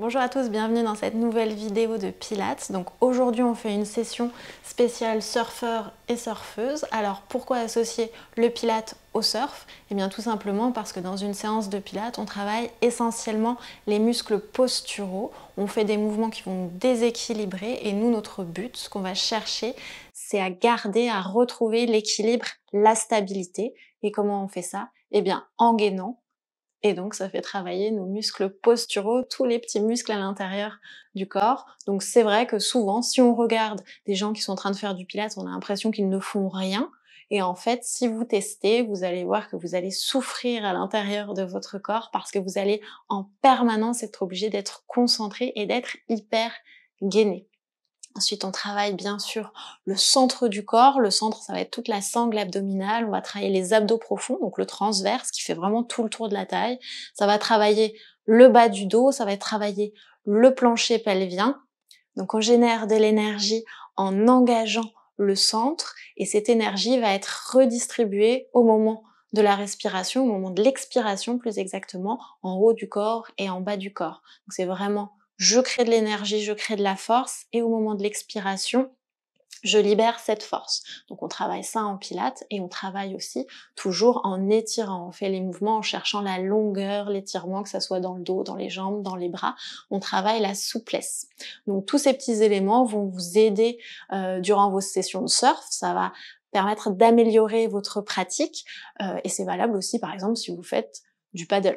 Bonjour à tous, bienvenue dans cette nouvelle vidéo de Pilates. Donc aujourd'hui on fait une session spéciale surfeur et surfeuse. Alors pourquoi associer le Pilates au surf Eh bien tout simplement parce que dans une séance de Pilates on travaille essentiellement les muscles posturaux. On fait des mouvements qui vont déséquilibrer et nous notre but, ce qu'on va chercher, c'est à garder, à retrouver l'équilibre, la stabilité. Et comment on fait ça Eh bien en gainant et donc, ça fait travailler nos muscles posturaux, tous les petits muscles à l'intérieur du corps. Donc, c'est vrai que souvent, si on regarde des gens qui sont en train de faire du pilates, on a l'impression qu'ils ne font rien. Et en fait, si vous testez, vous allez voir que vous allez souffrir à l'intérieur de votre corps parce que vous allez en permanence être obligé d'être concentré et d'être hyper gainé. Ensuite, on travaille bien sûr le centre du corps. Le centre, ça va être toute la sangle abdominale. On va travailler les abdos profonds, donc le transverse qui fait vraiment tout le tour de la taille. Ça va travailler le bas du dos, ça va travailler le plancher pelvien. Donc on génère de l'énergie en engageant le centre et cette énergie va être redistribuée au moment de la respiration, au moment de l'expiration plus exactement, en haut du corps et en bas du corps. Donc c'est vraiment je crée de l'énergie, je crée de la force, et au moment de l'expiration, je libère cette force. Donc on travaille ça en pilates et on travaille aussi toujours en étirant. On fait les mouvements en cherchant la longueur, l'étirement, que ça soit dans le dos, dans les jambes, dans les bras. On travaille la souplesse. Donc tous ces petits éléments vont vous aider euh, durant vos sessions de surf. Ça va permettre d'améliorer votre pratique euh, et c'est valable aussi par exemple si vous faites du paddle.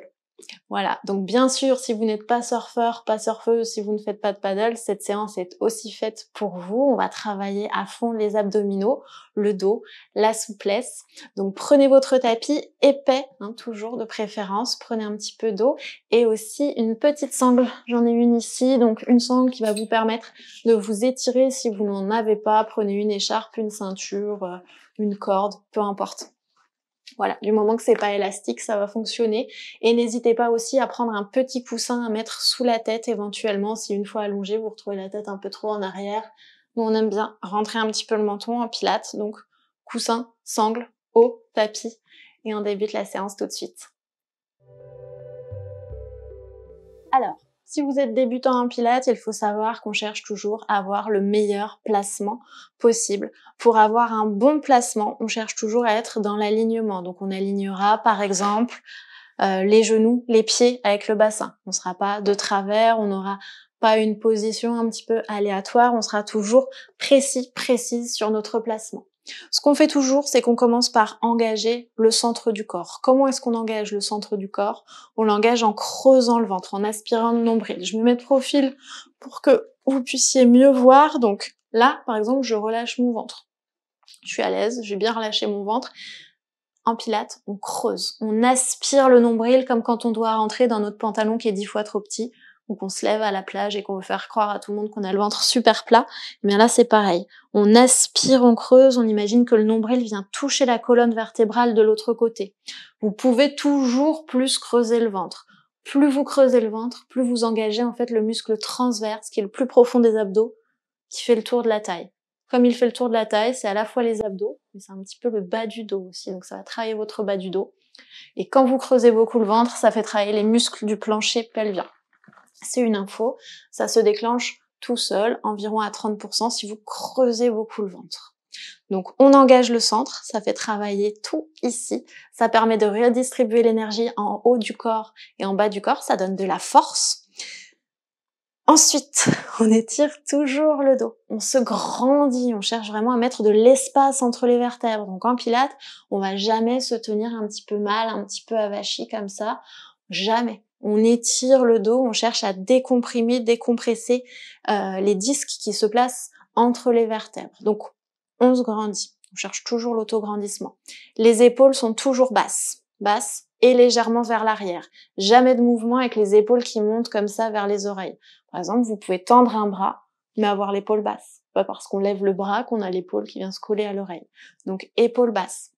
Voilà, donc bien sûr, si vous n'êtes pas surfeur, pas surfeuse, si vous ne faites pas de paddle, cette séance est aussi faite pour vous. On va travailler à fond les abdominaux, le dos, la souplesse. Donc prenez votre tapis épais, hein, toujours de préférence, prenez un petit peu d'eau et aussi une petite sangle. J'en ai une ici, donc une sangle qui va vous permettre de vous étirer si vous n'en avez pas. Prenez une écharpe, une ceinture, euh, une corde, peu importe. Voilà, du moment que c'est pas élastique, ça va fonctionner. Et n'hésitez pas aussi à prendre un petit coussin à mettre sous la tête éventuellement si une fois allongé vous retrouvez la tête un peu trop en arrière. Nous on aime bien rentrer un petit peu le menton en pilate, donc coussin, sangle, haut, tapis. Et on débute la séance tout de suite. Alors, si vous êtes débutant en pilates, il faut savoir qu'on cherche toujours à avoir le meilleur placement possible. Pour avoir un bon placement, on cherche toujours à être dans l'alignement. Donc on alignera par exemple euh, les genoux, les pieds avec le bassin. On ne sera pas de travers, on n'aura pas une position un petit peu aléatoire, on sera toujours précis, précise sur notre placement. Ce qu'on fait toujours, c'est qu'on commence par engager le centre du corps. Comment est-ce qu'on engage le centre du corps On l'engage en creusant le ventre, en aspirant le nombril. Je me mets de profil pour que vous puissiez mieux voir. Donc là, par exemple, je relâche mon ventre. Je suis à l'aise, j'ai bien relâché mon ventre. En pilates, on creuse, on aspire le nombril comme quand on doit rentrer dans notre pantalon qui est dix fois trop petit ou qu'on se lève à la plage et qu'on veut faire croire à tout le monde qu'on a le ventre super plat, mais eh là c'est pareil. On aspire, on creuse, on imagine que le nombril vient toucher la colonne vertébrale de l'autre côté. Vous pouvez toujours plus creuser le ventre. Plus vous creusez le ventre, plus vous engagez en fait le muscle transverse qui est le plus profond des abdos, qui fait le tour de la taille. Comme il fait le tour de la taille, c'est à la fois les abdos, mais c'est un petit peu le bas du dos aussi, donc ça va travailler votre bas du dos. Et quand vous creusez beaucoup le ventre, ça fait travailler les muscles du plancher pelvien c'est une info, ça se déclenche tout seul, environ à 30% si vous creusez beaucoup le ventre. Donc on engage le centre, ça fait travailler tout ici, ça permet de redistribuer l'énergie en haut du corps et en bas du corps, ça donne de la force. Ensuite, on étire toujours le dos, on se grandit, on cherche vraiment à mettre de l'espace entre les vertèbres. Donc en pilates, on va jamais se tenir un petit peu mal, un petit peu avachi comme ça, jamais on étire le dos, on cherche à décomprimer, décompresser euh, les disques qui se placent entre les vertèbres. Donc, on se grandit. On cherche toujours l'autograndissement. Les épaules sont toujours basses, basses et légèrement vers l'arrière. Jamais de mouvement avec les épaules qui montent comme ça vers les oreilles. Par exemple, vous pouvez tendre un bras, mais avoir l'épaule basse. Pas parce qu'on lève le bras qu'on a l'épaule qui vient se coller à l'oreille. Donc, épaules basses.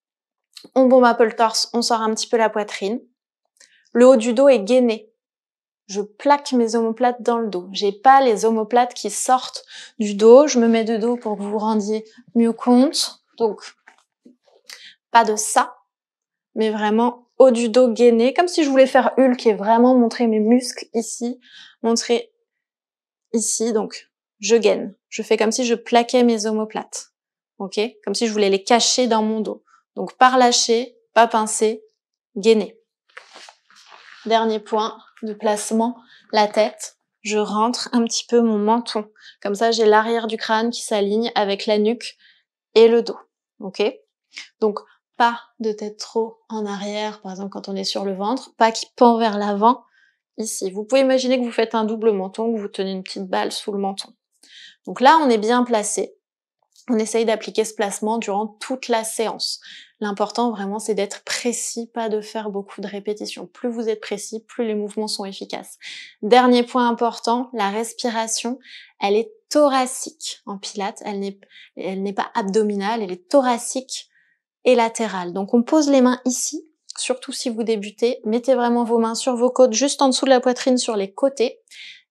On bombe un peu le torse, on sort un petit peu la poitrine. Le haut du dos est gainé. Je plaque mes omoplates dans le dos. J'ai pas les omoplates qui sortent du dos. Je me mets de dos pour que vous vous rendiez mieux compte. Donc, pas de ça, mais vraiment haut du dos gainé, comme si je voulais faire Hulk et vraiment montrer mes muscles ici, montrer ici. Donc, je gaine. Je fais comme si je plaquais mes omoplates. OK Comme si je voulais les cacher dans mon dos. Donc, pas lâcher, pas pincer, gainé. Dernier point de placement, la tête. Je rentre un petit peu mon menton. Comme ça, j'ai l'arrière du crâne qui s'aligne avec la nuque et le dos. Ok Donc, pas de tête trop en arrière, par exemple quand on est sur le ventre, pas qui pend vers l'avant ici. Vous pouvez imaginer que vous faites un double menton, que vous tenez une petite balle sous le menton. Donc là, on est bien placé. On essaye d'appliquer ce placement durant toute la séance. L'important vraiment c'est d'être précis, pas de faire beaucoup de répétitions. Plus vous êtes précis, plus les mouvements sont efficaces. Dernier point important, la respiration, elle est thoracique en pilates, elle n'est, pas abdominale, elle est thoracique et latérale. Donc on pose les mains ici, surtout si vous débutez, mettez vraiment vos mains sur vos côtes, juste en dessous de la poitrine, sur les côtés.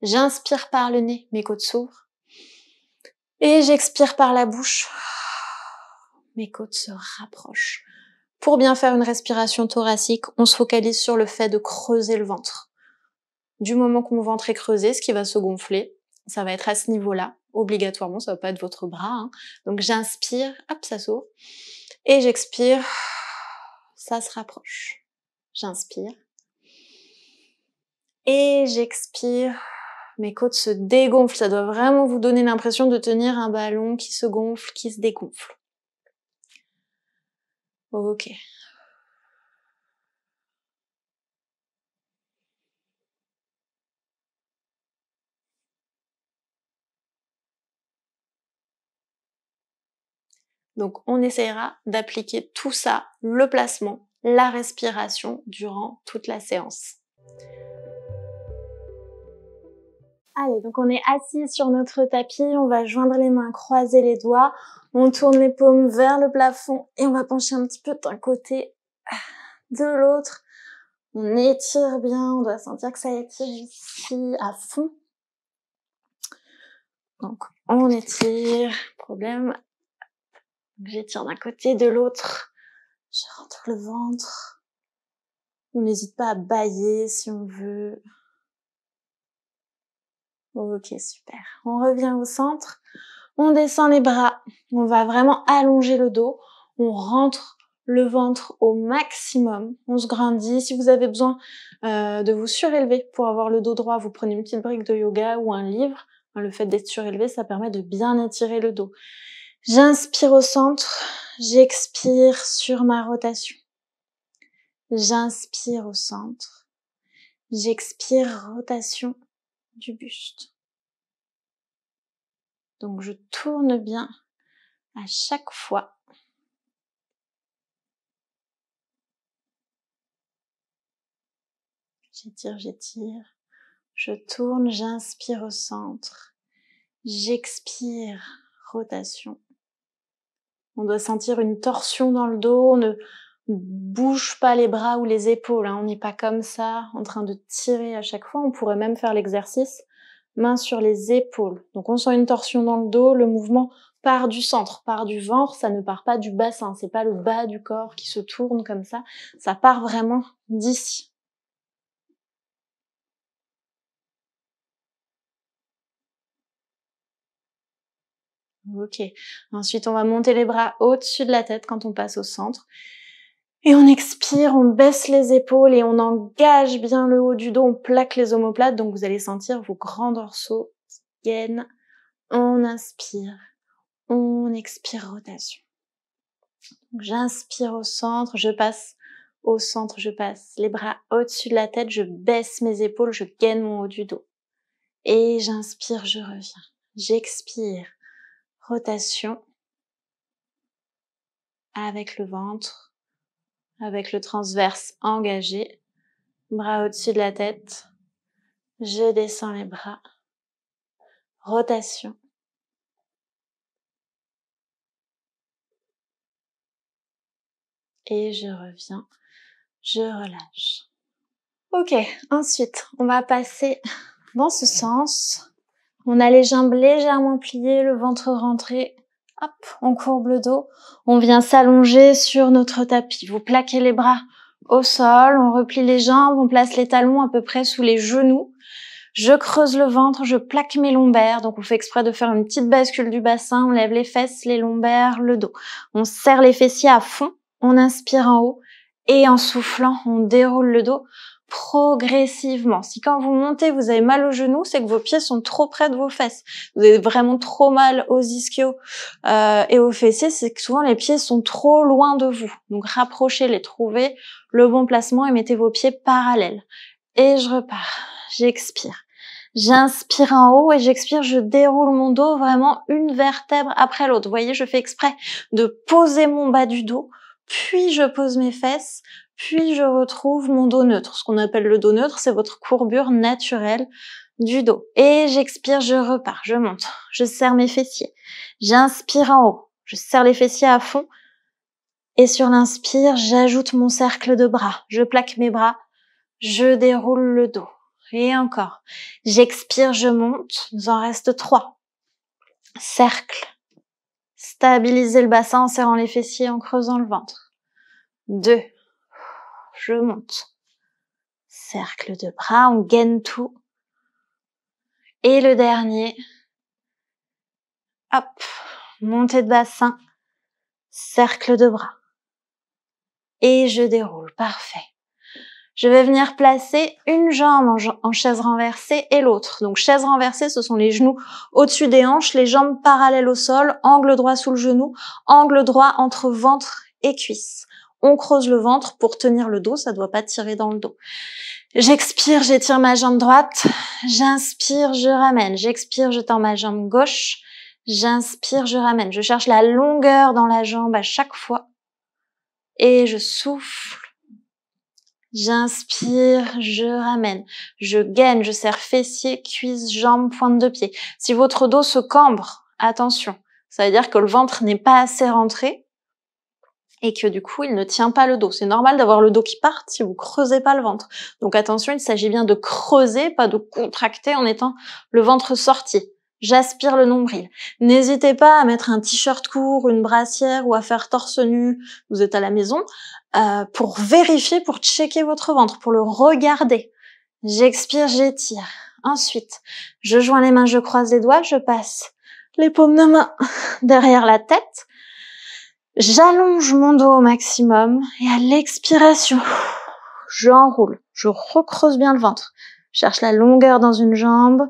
J'inspire par le nez, mes côtes s'ouvrent. Et j'expire par la bouche mes côtes se rapprochent. Pour bien faire une respiration thoracique, on se focalise sur le fait de creuser le ventre. Du moment que mon ventre est creusé, ce qui va se gonfler, ça va être à ce niveau-là, obligatoirement, ça va pas être votre bras. Hein. Donc j'inspire, hop, ça s'ouvre. Et j'expire, ça se rapproche. J'inspire. Et j'expire, mes côtes se dégonflent. Ça doit vraiment vous donner l'impression de tenir un ballon qui se gonfle, qui se dégonfle. Oh, Donc on essaiera d'appliquer tout ça, le placement, la respiration, durant toute la séance. Allez, donc on est assis sur notre tapis, on va joindre les mains, croiser les doigts, on tourne les paumes vers le plafond et on va pencher un petit peu d'un côté, de l'autre. On étire bien, on doit sentir que ça étire ici à fond. Donc on étire, problème. J'étire d'un côté, de l'autre. Je rentre le ventre. On n'hésite pas à bailler si on veut. Ok, super. On revient au centre. On descend les bras. On va vraiment allonger le dos. On rentre le ventre au maximum. On se grandit. Si vous avez besoin euh, de vous surélever pour avoir le dos droit, vous prenez une petite brique de yoga ou un livre. Hein, le fait d'être surélevé, ça permet de bien étirer le dos. J'inspire au centre. J'expire sur ma rotation. J'inspire au centre. J'expire rotation du buste. Donc je tourne bien à chaque fois. J'étire, j'étire. Je tourne, j'inspire au centre. J'expire, rotation. On doit sentir une torsion dans le dos, ne bouge pas les bras ou les épaules, hein. on n'est pas comme ça en train de tirer à chaque fois, on pourrait même faire l'exercice main sur les épaules. Donc on sent une torsion dans le dos, le mouvement part du centre, part du ventre, ça ne part pas du bassin, c'est pas le bas du corps qui se tourne comme ça, ça part vraiment d'ici. Ok. Ensuite, on va monter les bras au-dessus de la tête quand on passe au centre. Et on expire, on baisse les épaules et on engage bien le haut du dos, on plaque les omoplates, donc vous allez sentir vos grands dorsaux qui gainent. On inspire, on expire, rotation. J'inspire au centre, je passe au centre, je passe les bras au-dessus de la tête, je baisse mes épaules, je gaine mon haut du dos. Et j'inspire, je reviens. J'expire, rotation avec le ventre avec le transverse engagé, bras au-dessus de la tête. Je descends les bras. Rotation. Et je reviens. Je relâche. Ok, ensuite, on va passer dans ce sens. On a les jambes légèrement pliées, le ventre rentré, on courbe le dos, on vient s'allonger sur notre tapis. Vous plaquez les bras au sol, on replie les jambes, on place les talons à peu près sous les genoux. Je creuse le ventre, je plaque mes lombaires. Donc on fait exprès de faire une petite bascule du bassin, on lève les fesses, les lombaires, le dos. On serre les fessiers à fond, on inspire en haut et en soufflant, on déroule le dos progressivement. Si quand vous montez, vous avez mal aux genoux, c'est que vos pieds sont trop près de vos fesses. Vous avez vraiment trop mal aux ischios euh, et aux fessiers, c'est que souvent les pieds sont trop loin de vous. Donc rapprochez-les, trouvez le bon placement et mettez vos pieds parallèles. Et je repars, j'expire. J'inspire en haut et j'expire, je déroule mon dos vraiment une vertèbre après l'autre. Vous voyez, je fais exprès de poser mon bas du dos, puis je pose mes fesses, puis je retrouve mon dos neutre. Ce qu'on appelle le dos neutre, c'est votre courbure naturelle du dos. Et j'expire, je repars, je monte, je serre mes fessiers. J'inspire en haut, je serre les fessiers à fond. Et sur l'inspire, j'ajoute mon cercle de bras. Je plaque mes bras, je déroule le dos. Et encore. J'expire, je monte. Il nous en reste trois. Cercle. Stabiliser le bassin en serrant les fessiers, en creusant le ventre. Deux je monte. Cercle de bras, on gaine tout. Et le dernier. Hop, montée de bassin, cercle de bras. Et je déroule, parfait. Je vais venir placer une jambe en, en chaise renversée et l'autre. Donc chaise renversée, ce sont les genoux au-dessus des hanches, les jambes parallèles au sol, angle droit sous le genou, angle droit entre ventre et cuisse on creuse le ventre pour tenir le dos, ça doit pas tirer dans le dos. J'expire, j'étire ma jambe droite, j'inspire, je ramène, j'expire, je tends ma jambe gauche, j'inspire, je ramène. Je cherche la longueur dans la jambe à chaque fois. Et je souffle. J'inspire, je ramène. Je gaine, je serre fessier, cuisse, jambes, pointe de pied. Si votre dos se cambre, attention. Ça veut dire que le ventre n'est pas assez rentré et que du coup il ne tient pas le dos. C'est normal d'avoir le dos qui part si vous creusez pas le ventre. Donc attention, il s'agit bien de creuser, pas de contracter en étant le ventre sorti. J'aspire le nombril. N'hésitez pas à mettre un t-shirt court, une brassière ou à faire torse nu, vous êtes à la maison, euh, pour vérifier, pour checker votre ventre, pour le regarder. J'expire, j'étire. Ensuite, je joins les mains, je croise les doigts, je passe les paumes de main derrière la tête, J'allonge mon dos au maximum et à l'expiration, j'enroule, je recreuse bien le ventre. Je cherche la longueur dans une jambe,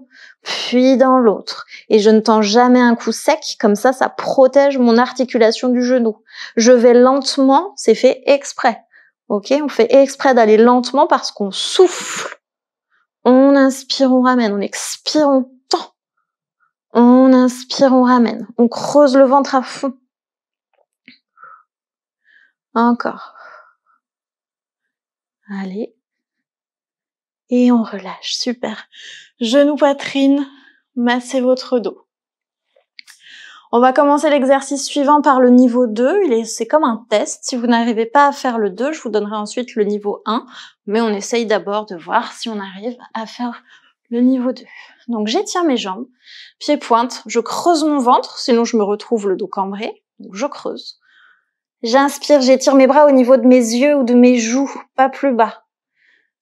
puis dans l'autre. Et je ne tends jamais un coup sec, comme ça, ça protège mon articulation du genou. Je vais lentement, c'est fait exprès. Ok, on fait exprès d'aller lentement parce qu'on souffle. On inspire, on ramène, on expire, on tend. On inspire, on ramène. On creuse le ventre à fond. Encore. Allez. Et on relâche. Super. Genou poitrine. Massez votre dos. On va commencer l'exercice suivant par le niveau 2. c'est comme un test. Si vous n'arrivez pas à faire le 2, je vous donnerai ensuite le niveau 1. Mais on essaye d'abord de voir si on arrive à faire le niveau 2. Donc j'étire mes jambes, pieds pointes, je creuse mon ventre, sinon je me retrouve le dos cambré. Donc je creuse. J'inspire, j'étire mes bras au niveau de mes yeux ou de mes joues, pas plus bas.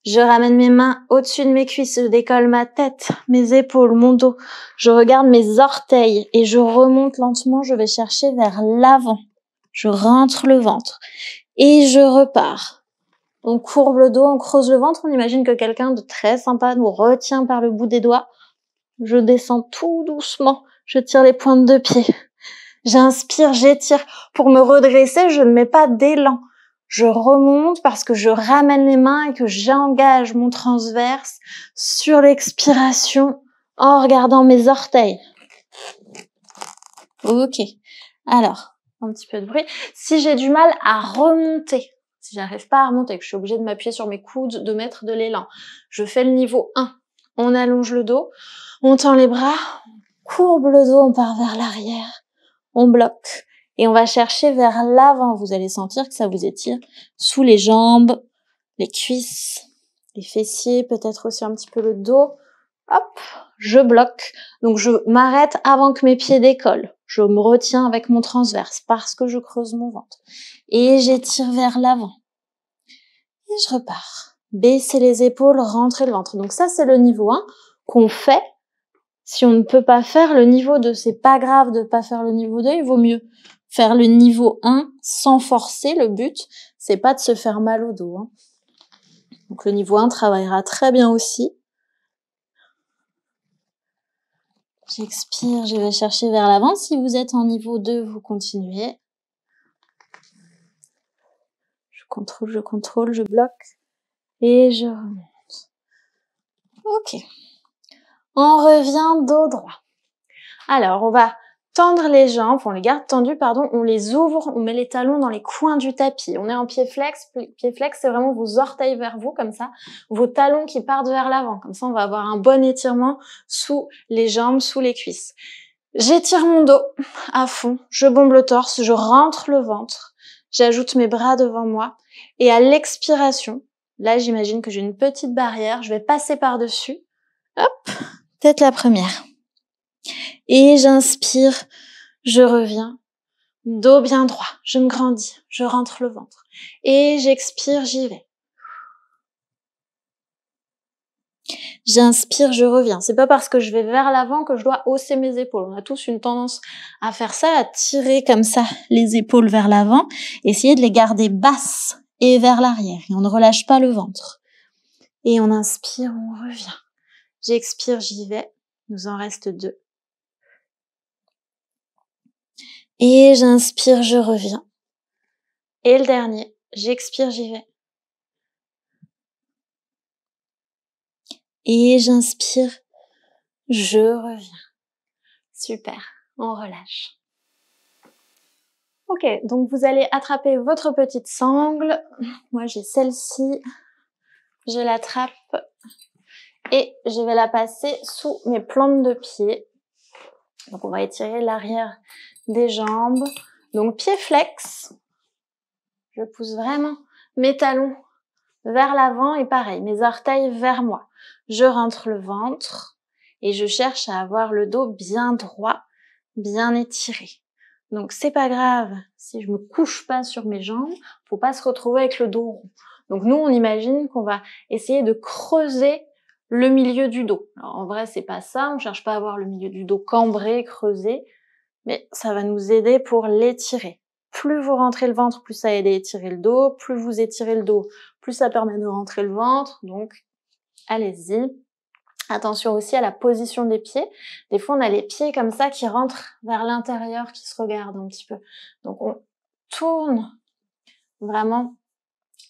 Je ramène mes mains au-dessus de mes cuisses, je décolle ma tête, mes épaules, mon dos. Je regarde mes orteils et je remonte lentement, je vais chercher vers l'avant. Je rentre le ventre et je repars. On courbe le dos, on creuse le ventre, on imagine que quelqu'un de très sympa nous retient par le bout des doigts. Je descends tout doucement, je tire les pointes de pied. J'inspire, j'étire. Pour me redresser, je ne mets pas d'élan. Je remonte parce que je ramène les mains et que j'engage mon transverse sur l'expiration en regardant mes orteils. Ok. Alors, un petit peu de bruit. Si j'ai du mal à remonter, si j'arrive pas à remonter, que je suis obligée de m'appuyer sur mes coudes, de mettre de l'élan, je fais le niveau 1. On allonge le dos, on tend les bras, on courbe le dos, on part vers l'arrière on bloque. Et on va chercher vers l'avant. Vous allez sentir que ça vous étire sous les jambes, les cuisses, les fessiers, peut-être aussi un petit peu le dos. Hop, je bloque. Donc je m'arrête avant que mes pieds décollent. Je me retiens avec mon transverse parce que je creuse mon ventre. Et j'étire vers l'avant. Et je repars. Baisser les épaules, rentrer le ventre. Donc ça, c'est le niveau 1 qu'on fait si on ne peut pas faire le niveau 2, c'est pas grave de ne pas faire le niveau 2, il vaut mieux faire le niveau 1 sans forcer. Le but, c'est pas de se faire mal au dos. Hein. Donc le niveau 1 travaillera très bien aussi. J'expire, je vais chercher vers l'avant. Si vous êtes en niveau 2, vous continuez. Je contrôle, je contrôle, je bloque. Et je remonte. Ok. On revient dos droit. Alors, on va tendre les jambes, on les garde tendues, pardon, on les ouvre, on met les talons dans les coins du tapis. On est en pied flex. Pied flex, c'est vraiment vos orteils vers vous, comme ça, vos talons qui partent vers l'avant. Comme ça, on va avoir un bon étirement sous les jambes, sous les cuisses. J'étire mon dos à fond, je bombe le torse, je rentre le ventre, j'ajoute mes bras devant moi et à l'expiration, là j'imagine que j'ai une petite barrière, je vais passer par-dessus, hop, la première. Et j'inspire, je reviens, dos bien droit, je me grandis, je rentre le ventre. Et j'expire, j'y vais. J'inspire, je reviens. C'est pas parce que je vais vers l'avant que je dois hausser mes épaules. On a tous une tendance à faire ça, à tirer comme ça les épaules vers l'avant, essayer de les garder basses et vers l'arrière. Et on ne relâche pas le ventre. Et on inspire, on revient. J'expire, j'y vais. Nous en reste deux. Et j'inspire, je reviens. Et le dernier. J'expire, j'y vais. Et j'inspire, je reviens. Super, on relâche. Ok, donc vous allez attraper votre petite sangle. Moi j'ai celle-ci. Je l'attrape et je vais la passer sous mes plantes de pied. Donc on va étirer l'arrière des jambes. Donc pied flex. Je pousse vraiment mes talons vers l'avant et pareil, mes orteils vers moi. Je rentre le ventre et je cherche à avoir le dos bien droit, bien étiré. Donc c'est pas grave si je me couche pas sur mes jambes, faut pas se retrouver avec le dos rond. Donc nous on imagine qu'on va essayer de creuser le milieu du dos. en vrai, c'est pas ça. On cherche pas à avoir le milieu du dos cambré, creusé, mais ça va nous aider pour l'étirer. Plus vous rentrez le ventre, plus ça aide à étirer le dos. Plus vous étirez le dos, plus ça permet de rentrer le ventre. Donc, allez-y. Attention aussi à la position des pieds. Des fois, on a les pieds comme ça qui rentrent vers l'intérieur, qui se regardent un petit peu. Donc, on tourne vraiment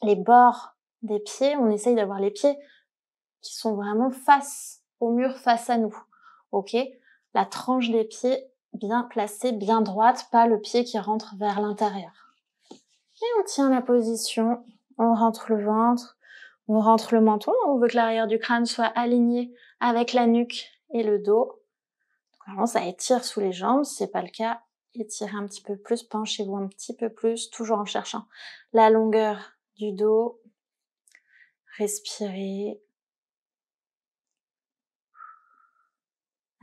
les bords des pieds. On essaye d'avoir les pieds qui sont vraiment face au mur, face à nous. Ok La tranche des pieds bien placée, bien droite, pas le pied qui rentre vers l'intérieur. Et on tient la position, on rentre le ventre, on rentre le menton, on veut que l'arrière du crâne soit aligné avec la nuque et le dos. Donc vraiment, ça étire sous les jambes, si c'est pas le cas, étirez un petit peu plus, penchez-vous un petit peu plus, toujours en cherchant la longueur du dos. Respirez,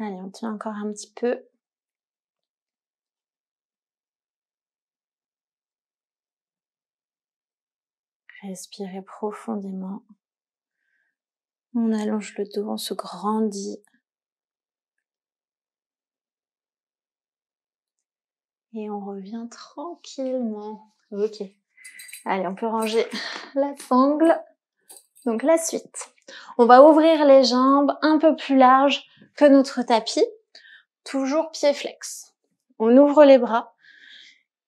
Allez, on tient encore un petit peu. Respirez profondément. On allonge le dos, on se grandit. Et on revient tranquillement. Ok. Allez, on peut ranger la sangle. Donc la suite. On va ouvrir les jambes un peu plus larges que notre tapis, toujours pied flex. On ouvre les bras.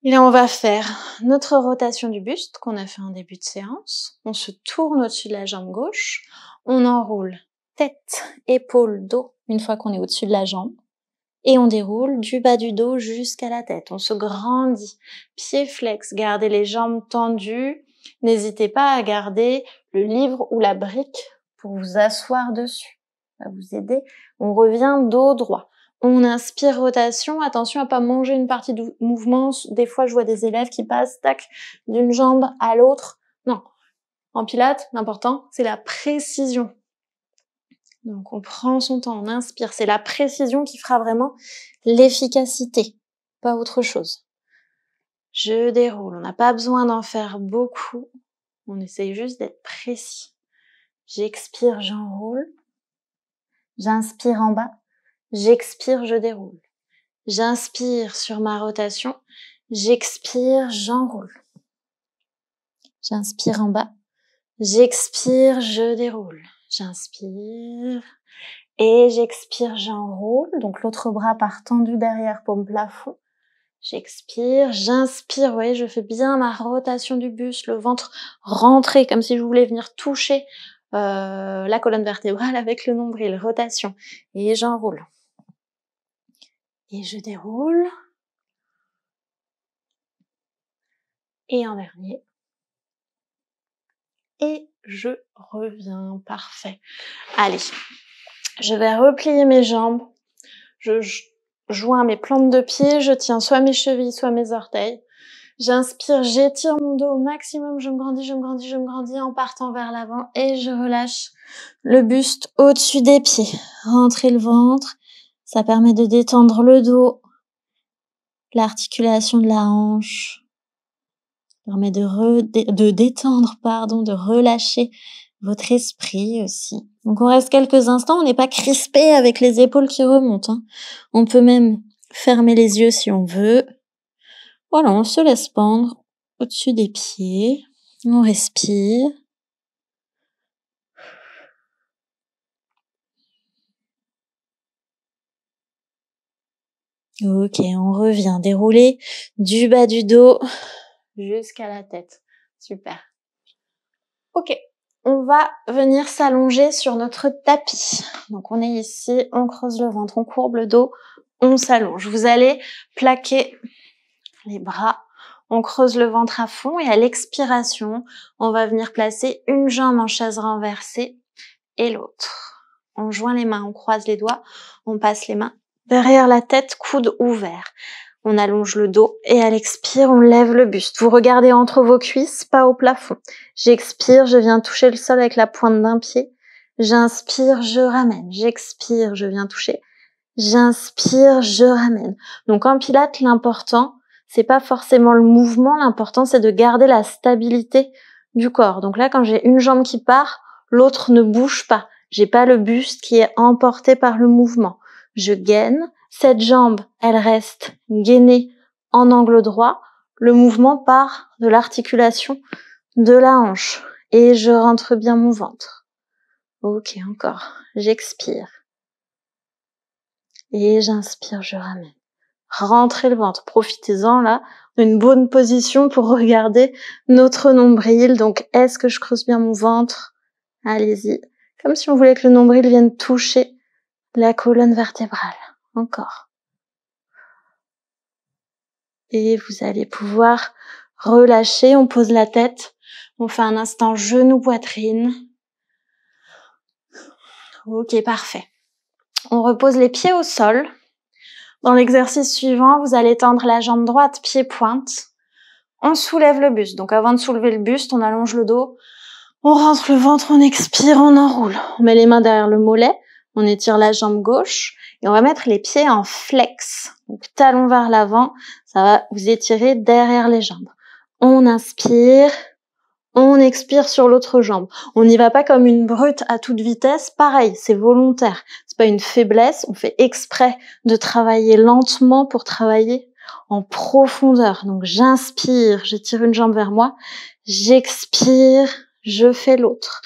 Et on va faire notre rotation du buste qu'on a fait en début de séance. On se tourne au-dessus de la jambe gauche. On enroule tête, épaule, dos une fois qu'on est au-dessus de la jambe. Et on déroule du bas du dos jusqu'à la tête. On se grandit. Pied flex, gardez les jambes tendues. N'hésitez pas à garder le livre ou la brique pour vous asseoir dessus vous aider. On revient dos droit. On inspire rotation, attention à pas manger une partie du mouvement. Des fois, je vois des élèves qui passent tac d'une jambe à l'autre. Non. En pilates, l'important, c'est la précision. Donc on prend son temps, on inspire, c'est la précision qui fera vraiment l'efficacité, pas autre chose. Je déroule, on n'a pas besoin d'en faire beaucoup, on essaye juste d'être précis. J'expire, j'enroule. J'inspire en bas, j'expire, je déroule. J'inspire sur ma rotation, j'expire, j'enroule. J'inspire en bas, j'expire, je déroule. J'inspire et j'expire, j'enroule. Donc l'autre bras part tendu derrière, paume plafond. J'expire, j'inspire, vous je fais bien ma rotation du buste, le ventre rentré, comme si je voulais venir toucher euh, la colonne vertébrale avec le nombril, rotation, et j'enroule. Et je déroule. Et un dernier. Et je reviens. Parfait. Allez, je vais replier mes jambes. Je, je joins mes plantes de pied. Je tiens soit mes chevilles, soit mes orteils. J'inspire, j'étire mon dos au maximum, je me grandis, je me grandis, je me grandis en partant vers l'avant et je relâche le buste au-dessus des pieds. Rentrez le ventre, ça permet de détendre le dos, l'articulation de la hanche, permet de, de détendre, pardon, de relâcher votre esprit aussi. Donc on reste quelques instants, on n'est pas crispé avec les épaules qui remontent. Hein. On peut même fermer les yeux si on veut. Voilà, on se laisse pendre au-dessus des pieds. On respire. Ok, on revient dérouler du bas du dos jusqu'à la tête. Super. Ok, on va venir s'allonger sur notre tapis. Donc on est ici, on creuse le ventre, on courbe le dos, on s'allonge. Vous allez plaquer les bras, on creuse le ventre à fond et à l'expiration, on va venir placer une jambe en chaise renversée et l'autre. On joint les mains, on croise les doigts, on passe les mains derrière la tête, coude ouvert. On allonge le dos et à l'expire, on lève le buste. Vous regardez entre vos cuisses, pas au plafond. J'expire, je viens toucher le sol avec la pointe d'un pied. J'inspire, je ramène. J'expire, je viens toucher. J'inspire, je ramène. Donc en pilates, l'important, c'est pas forcément le mouvement. L'important, c'est de garder la stabilité du corps. Donc là, quand j'ai une jambe qui part, l'autre ne bouge pas. J'ai pas le buste qui est emporté par le mouvement. Je gaine. Cette jambe, elle reste gainée en angle droit. Le mouvement part de l'articulation de la hanche. Et je rentre bien mon ventre. Ok, encore. J'expire. Et j'inspire, je ramène rentrez le ventre. Profitez-en là une bonne position pour regarder notre nombril. Donc, est-ce que je creuse bien mon ventre Allez-y. Comme si on voulait que le nombril vienne toucher la colonne vertébrale. Encore. Et vous allez pouvoir relâcher. On pose la tête. On fait un instant genou-poitrine. Ok, parfait. On repose les pieds au sol. Dans l'exercice suivant, vous allez tendre la jambe droite, pied pointe. On soulève le buste. Donc avant de soulever le buste, on allonge le dos. On rentre le ventre, on expire, on enroule. On met les mains derrière le mollet. On étire la jambe gauche et on va mettre les pieds en flex. Donc talon vers l'avant, ça va vous étirer derrière les jambes. On inspire, on expire sur l'autre jambe. On n'y va pas comme une brute à toute vitesse. Pareil, c'est volontaire. C'est pas une faiblesse. On fait exprès de travailler lentement pour travailler en profondeur. Donc j'inspire, j'étire une jambe vers moi. J'expire, je fais l'autre.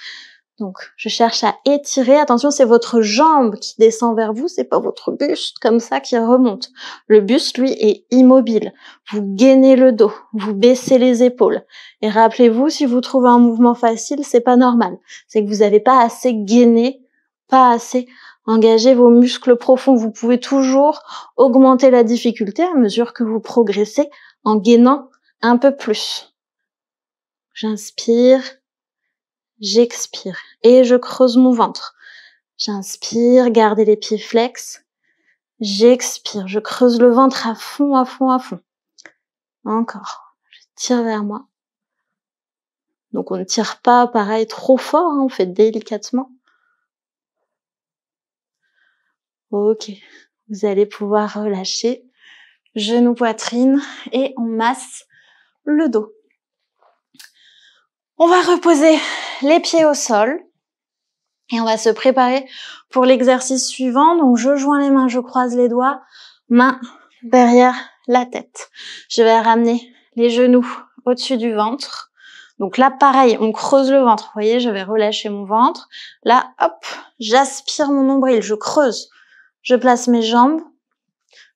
Donc, je cherche à étirer. Attention, c'est votre jambe qui descend vers vous, c'est pas votre buste comme ça qui remonte. Le buste, lui, est immobile. Vous gainez le dos, vous baissez les épaules. Et rappelez-vous, si vous trouvez un mouvement facile, c'est pas normal. C'est que vous n'avez pas assez gainé, pas assez engagé vos muscles profonds. Vous pouvez toujours augmenter la difficulté à mesure que vous progressez en gainant un peu plus. J'inspire, j'expire et je creuse mon ventre. J'inspire, gardez les pieds flex. J'expire, je creuse le ventre à fond, à fond, à fond. Encore. Je tire vers moi. Donc on ne tire pas pareil trop fort, hein, on fait délicatement. Ok, vous allez pouvoir relâcher genou poitrine et on masse le dos. On va reposer les pieds au sol et on va se préparer pour l'exercice suivant. Donc je joins les mains, je croise les doigts, mains derrière la tête. Je vais ramener les genoux au-dessus du ventre. Donc là, pareil, on creuse le ventre. Vous voyez, je vais relâcher mon ventre. Là, hop, j'aspire mon nombril, je creuse. Je place mes jambes.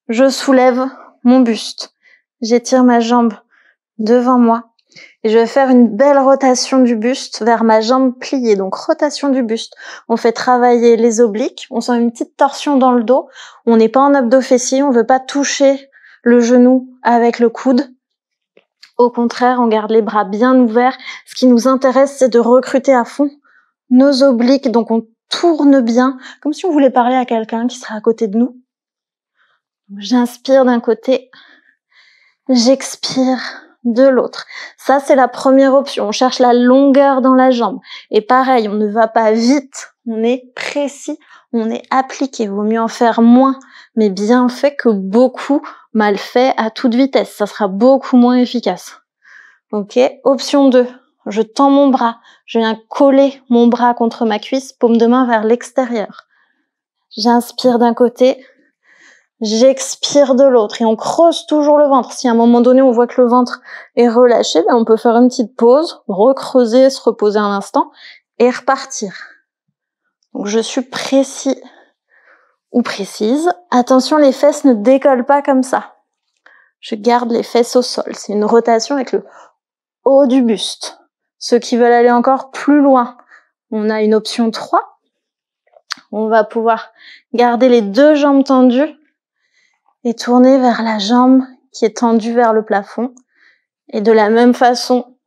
Je soulève mon buste. J'étire ma jambe devant moi et je vais faire une belle rotation du buste vers ma jambe pliée. Donc rotation du buste. On fait travailler les obliques. On sent une petite torsion dans le dos. On n'est pas en abdo fessier. On ne veut pas toucher le genou avec le coude. Au contraire, on garde les bras bien ouverts. Ce qui nous intéresse, c'est de recruter à fond nos obliques. Donc on tourne bien, comme si on voulait parler à quelqu'un qui serait à côté de nous. J'inspire d'un côté, j'expire de l'autre. Ça, c'est la première option. On cherche la longueur dans la jambe. Et pareil, on ne va pas vite, on est précis, on est appliqué. Vaut mieux en faire moins, mais bien fait que beaucoup mal fait à toute vitesse. Ça sera beaucoup moins efficace. Ok, option 2. Je tends mon bras. Je viens coller mon bras contre ma cuisse, paume de main vers l'extérieur. J'inspire d'un côté, j'expire de l'autre et on creuse toujours le ventre. Si à un moment donné on voit que le ventre est relâché, ben, on peut faire une petite pause, recreuser, se reposer un instant et repartir. Donc je suis précis ou précise. Attention, les fesses ne décollent pas comme ça. Je garde les fesses au sol. C'est une rotation avec le haut du buste. Ceux qui veulent aller encore plus loin, on a une option 3. On va pouvoir garder les deux jambes tendues et tournez vers la jambe qui est tendue vers le plafond. Et de la même façon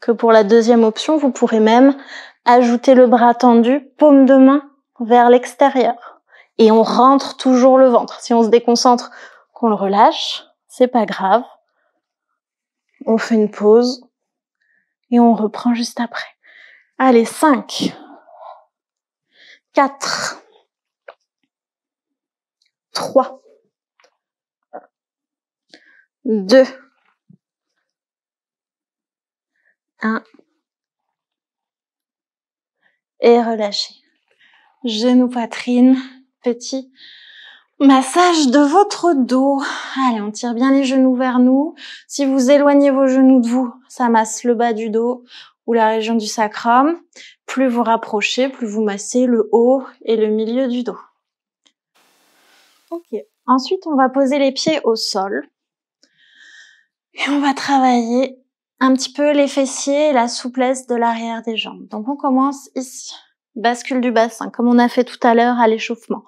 que pour la deuxième option, vous pourrez même ajouter le bras tendu, paume de main vers l'extérieur. Et on rentre toujours le ventre. Si on se déconcentre, qu'on le relâche, c'est pas grave. On fait une pause et on reprend juste après. Allez, 5, 4, 3, 2, 1, et relâchez. Genoux, poitrine, petit massage de votre dos. Allez, on tire bien les genoux vers nous. Si vous éloignez vos genoux de vous, ça masse le bas du dos ou la région du sacrum. Plus vous rapprochez, plus vous massez le haut et le milieu du dos. Ok. Ensuite, on va poser les pieds au sol. Et on va travailler un petit peu les fessiers et la souplesse de l'arrière des jambes. Donc on commence ici. Bascule du bassin, comme on a fait tout à l'heure à l'échauffement.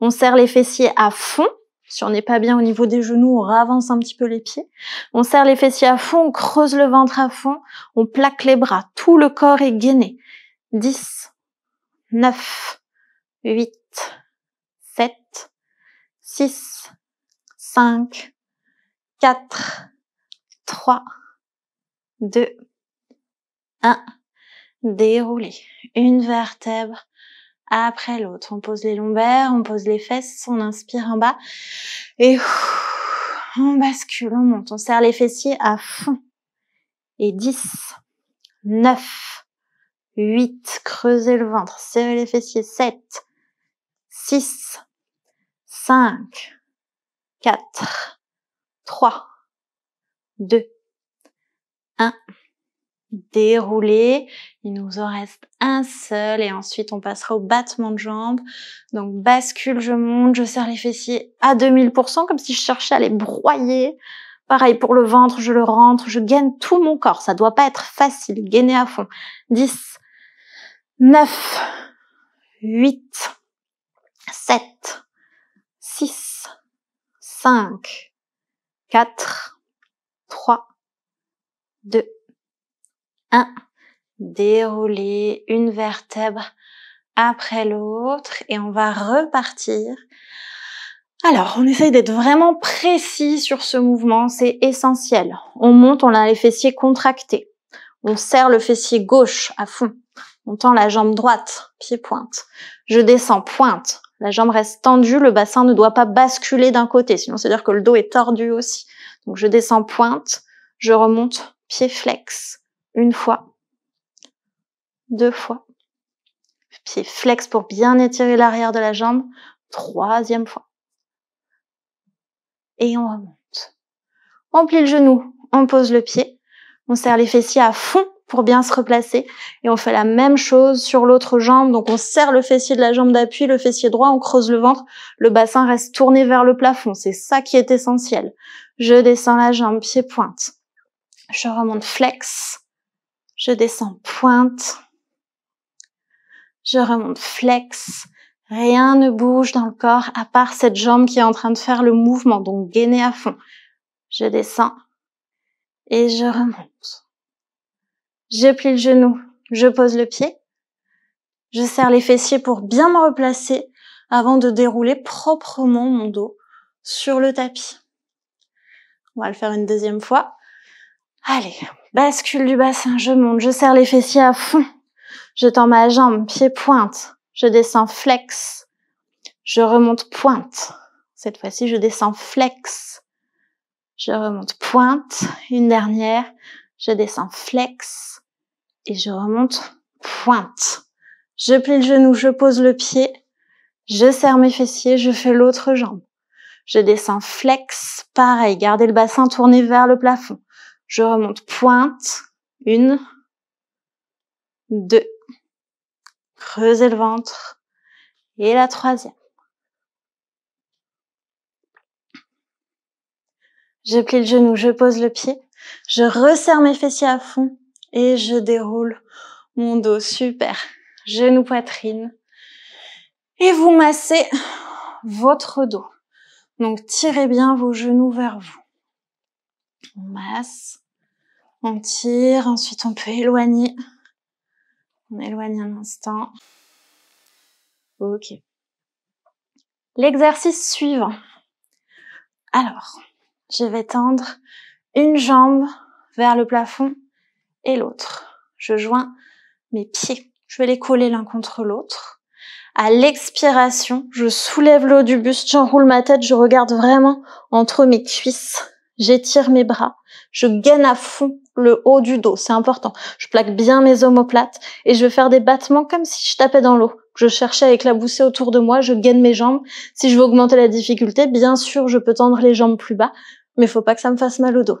On serre les fessiers à fond. Si on n'est pas bien au niveau des genoux, on ravance un petit peu les pieds. On serre les fessiers à fond, on creuse le ventre à fond, on plaque les bras. Tout le corps est gainé. 10, 9, 8, 7, 6, 5, 4, 3, 2, 1. dérouler une vertèbre après l'autre. On pose les lombaires, on pose les fesses, on inspire en bas et on bascule, on monte, on serre les fessiers à fond. Et 10, 9, 8, creuser le ventre, serrez les fessiers, 7, 6, 5, 4, 3, 2, 1. déroulé Il nous en reste un seul et ensuite on passera au battement de jambes. Donc bascule, je monte, je serre les fessiers à 2000% comme si je cherchais à les broyer. Pareil pour le ventre, je le rentre, je gaine tout mon corps. Ça doit pas être facile, gainer à fond. 10, 9, 8, 7, 6, 5, 4, 3, 2, 1. Dérouler une vertèbre après l'autre et on va repartir. Alors, on essaye d'être vraiment précis sur ce mouvement, c'est essentiel. On monte, on a les fessiers contractés. On serre le fessier gauche à fond. On tend la jambe droite, pied pointe. Je descends, pointe. La jambe reste tendue, le bassin ne doit pas basculer d'un côté, sinon c'est-à-dire que le dos est tordu aussi. Donc je descends pointe, je remonte pied flex une fois, deux fois, pied flex pour bien étirer l'arrière de la jambe, troisième fois. Et on remonte. On plie le genou, on pose le pied, on serre les fessiers à fond pour bien se replacer. Et on fait la même chose sur l'autre jambe. Donc on serre le fessier de la jambe d'appui, le fessier droit, on creuse le ventre. Le bassin reste tourné vers le plafond. C'est ça qui est essentiel. Je descends la jambe, pied pointe. Je remonte flex. Je descends pointe. Je remonte flex. Rien ne bouge dans le corps à part cette jambe qui est en train de faire le mouvement, donc gainé à fond. Je descends et je remonte je plie le genou, je pose le pied, je serre les fessiers pour bien me replacer avant de dérouler proprement mon dos sur le tapis. On va le faire une deuxième fois. Allez, bascule du bassin, je monte, je serre les fessiers à fond. Je tends ma jambe, pied pointe. Je descends flex. Je remonte pointe. Cette fois-ci, je descends flex. Je remonte pointe. Une dernière. Je descends flex et je remonte, pointe. Je plie le genou, je pose le pied, je serre mes fessiers, je fais l'autre jambe. Je descends flex, pareil, gardez le bassin tourné vers le plafond. Je remonte pointe, une, deux. Creusez le ventre. Et la troisième. Je plie le genou, je pose le pied, je resserre mes fessiers à fond, et je déroule mon dos. Super. Genou poitrine. Et vous massez votre dos. Donc tirez bien vos genoux vers vous. On masse, on tire, ensuite on peut éloigner. On éloigne un instant. Ok. L'exercice suivant. Alors, je vais tendre une jambe vers le plafond et l'autre. Je joins mes pieds. Je vais les coller l'un contre l'autre. À l'expiration, je soulève l'eau du buste, j'enroule ma tête, je regarde vraiment entre mes cuisses. J'étire mes bras. Je gaine à fond le haut du dos. C'est important. Je plaque bien mes omoplates et je vais faire des battements comme si je tapais dans l'eau. Je cherchais à éclabousser autour de moi. Je gaine mes jambes. Si je veux augmenter la difficulté, bien sûr, je peux tendre les jambes plus bas, mais faut pas que ça me fasse mal au dos.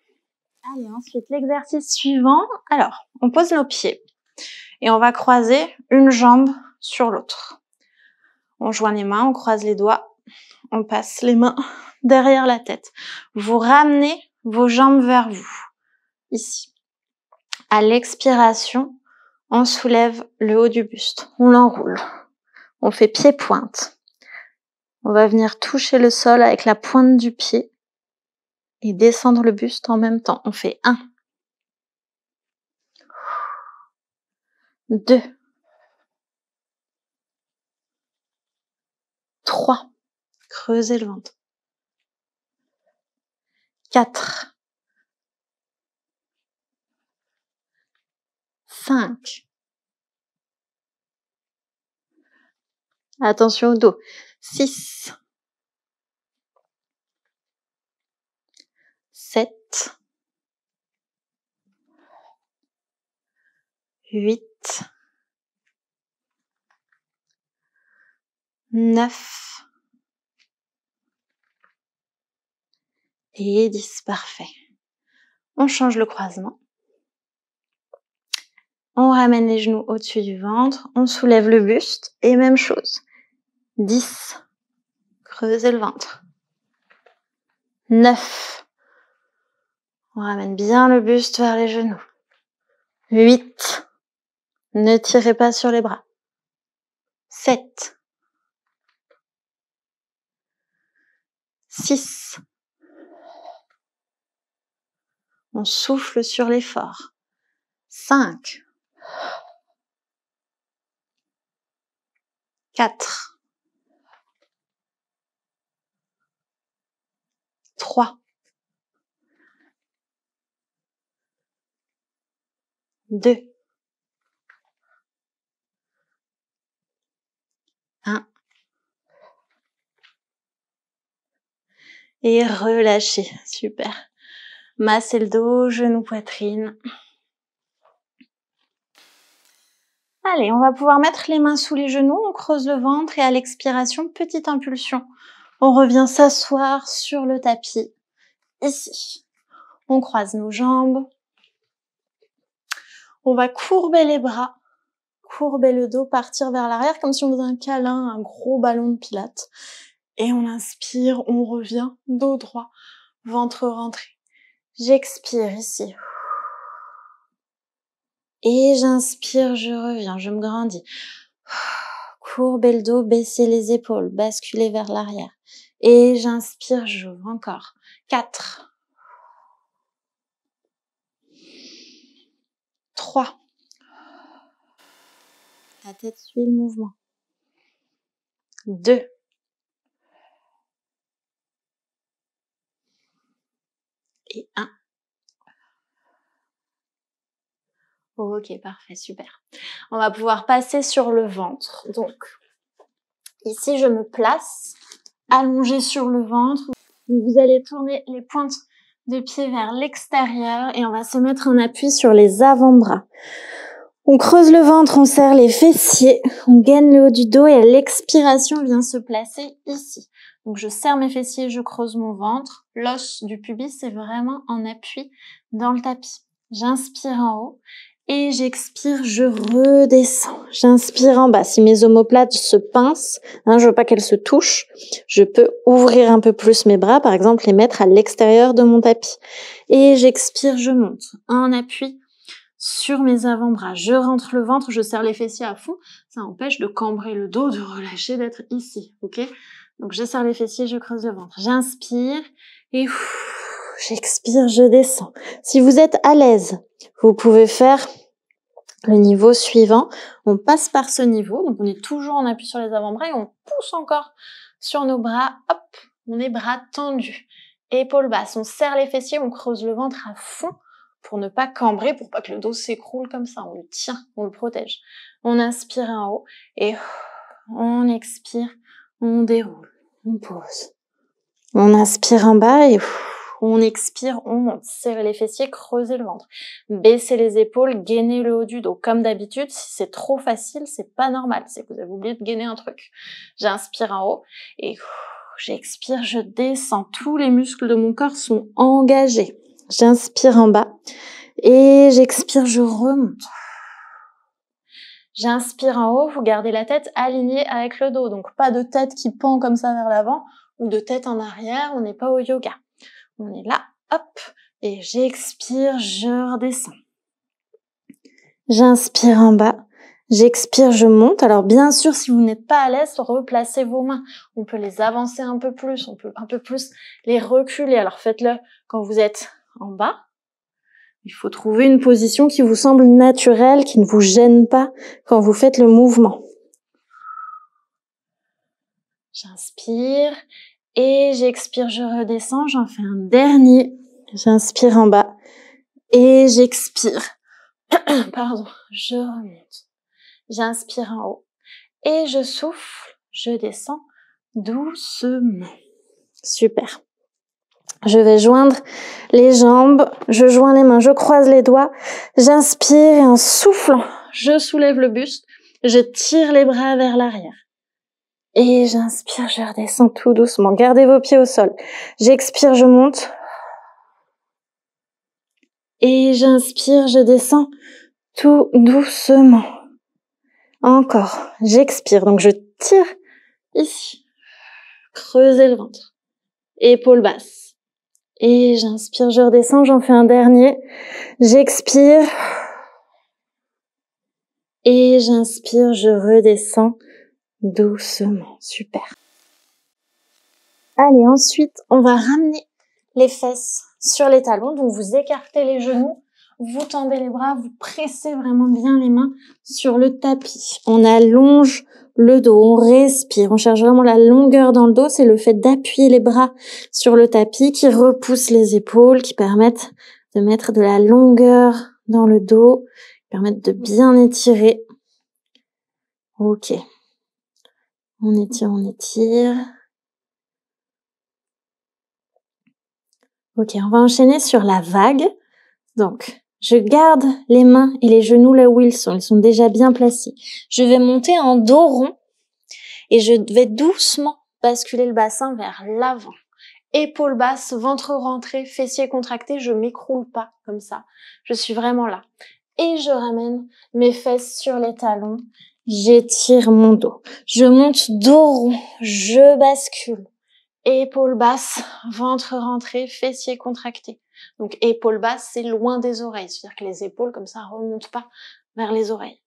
Allez, ensuite l'exercice suivant. Alors, on pose nos pieds et on va croiser une jambe sur l'autre. On joint les mains, on croise les doigts, on passe les mains derrière la tête. Vous ramenez vos jambes vers vous, ici. À l'expiration, on soulève le haut du buste, on l'enroule, on fait pied pointe. On va venir toucher le sol avec la pointe du pied et descendre le buste en même temps. On fait 1, 2, 3, creusez le ventre, 4, 5, attention au dos, 6, 7, 8, 9 et 10. Parfait. On change le croisement. On ramène les genoux au-dessus du ventre, on soulève le buste et même chose. 10. Creusez le ventre. 9. On ramène bien le buste vers les genoux. 8. Ne tirez pas sur les bras. 7. 6. On souffle sur l'effort. 5. 4. 3. 2, 1. Et relâchez, super. Massez le dos, genoux, poitrine. Allez, on va pouvoir mettre les mains sous les genoux, on creuse le ventre et à l'expiration, petite impulsion. On revient s'asseoir sur le tapis, ici. On croise nos jambes, on va courber les bras, courber le dos, partir vers l'arrière comme si on faisait un câlin, un gros ballon de pilates. Et on inspire, on revient, dos droit, ventre rentré. J'expire ici. Et j'inspire, je reviens, je me grandis. Courber le dos, baisser les épaules, basculer vers l'arrière. Et j'inspire, j'ouvre encore. Quatre. 3. La tête suit le mouvement. 2. et 1. Ok, parfait, super. On va pouvoir passer sur le ventre. Donc, ici, je me place allongée sur le ventre. Vous allez tourner les pointes de pied vers l'extérieur et on va se mettre en appui sur les avant-bras. On creuse le ventre, on serre les fessiers, on gagne le haut du dos et à l'expiration vient se placer ici. Donc je serre mes fessiers, je creuse mon ventre. L'os du pubis est vraiment en appui dans le tapis. J'inspire en haut et j'expire, je redescends. J'inspire en bas. Si mes omoplates se pincent, hein, je veux pas qu'elles se touchent, je peux ouvrir un peu plus mes bras, par exemple les mettre à l'extérieur de mon tapis. Et j'expire, je monte. En appui sur mes avant-bras. Je rentre le ventre, je serre les fessiers à fond. Ça empêche de cambrer le dos, de relâcher, d'être ici. Ok Donc je serre les fessiers, je creuse le ventre. J'inspire et j'expire, je descends. Si vous êtes à l'aise, vous pouvez faire le niveau suivant. On passe par ce niveau, donc on est toujours en appui sur les avant-bras et on pousse encore sur nos bras. Hop, on est bras tendus, épaules basses, on serre les fessiers, on creuse le ventre à fond pour ne pas cambrer, pour pas que le dos s'écroule comme ça. On le tient, on le protège. On inspire en haut et on expire, on déroule, on pose. On inspire en bas et on expire, on monte. Serrez les fessiers, creusez le ventre. Baissez les épaules, gainez le haut du dos. Comme d'habitude, si c'est trop facile, c'est pas normal. C'est que vous avez oublié de gainer un truc. J'inspire en haut et j'expire, je descends. Tous les muscles de mon corps sont engagés. J'inspire en bas et j'expire, je remonte. J'inspire en haut, vous gardez la tête alignée avec le dos, donc pas de tête qui pend comme ça vers l'avant ou de tête en arrière, on n'est pas au yoga. On est là, hop, et j'expire, je redescends. J'inspire en bas, j'expire, je monte. Alors bien sûr, si vous n'êtes pas à l'aise, replacez vos mains. On peut les avancer un peu plus, on peut un peu plus les reculer. Alors faites-le quand vous êtes en bas. Il faut trouver une position qui vous semble naturelle, qui ne vous gêne pas quand vous faites le mouvement. J'inspire et j'expire, je redescends, j'en fais un dernier. J'inspire en bas et j'expire. Pardon, je remonte. J'inspire en haut et je souffle, je descends doucement. Super. Je vais joindre les jambes, je joins les mains, je croise les doigts, j'inspire et en soufflant, je soulève le buste, je tire les bras vers l'arrière. Et j'inspire, je redescends tout doucement. Gardez vos pieds au sol. J'expire, je monte. Et j'inspire, je descends tout doucement. Encore. J'expire. Donc je tire ici. Creusez le ventre. Épaules basses. Et j'inspire, je redescends. J'en fais un dernier. J'expire. Et j'inspire, je redescends doucement. Super. Allez, ensuite, on va ramener les fesses sur les talons. Donc, vous écartez les genoux, vous tendez les bras, vous pressez vraiment bien les mains sur le tapis. On allonge le dos, on respire, on cherche vraiment la longueur dans le dos. C'est le fait d'appuyer les bras sur le tapis qui repousse les épaules, qui permettent de mettre de la longueur dans le dos, qui permettent de bien étirer. Ok, on étire, on étire. Ok, on va enchaîner sur la vague. Donc, je garde les mains et les genoux là où ils sont. Ils sont déjà bien placés. Je vais monter en dos rond et je vais doucement basculer le bassin vers l'avant. Épaules basses, ventre rentré, fessiers contractés. Je m'écroule pas comme ça. Je suis vraiment là. Et je ramène mes fesses sur les talons J'étire mon dos. Je monte dos rond. Je bascule. Épaules basses, ventre rentré, fessiers contractés. Donc épaules basses, c'est loin des oreilles. C'est-à-dire que les épaules, comme ça, remontent pas vers les oreilles.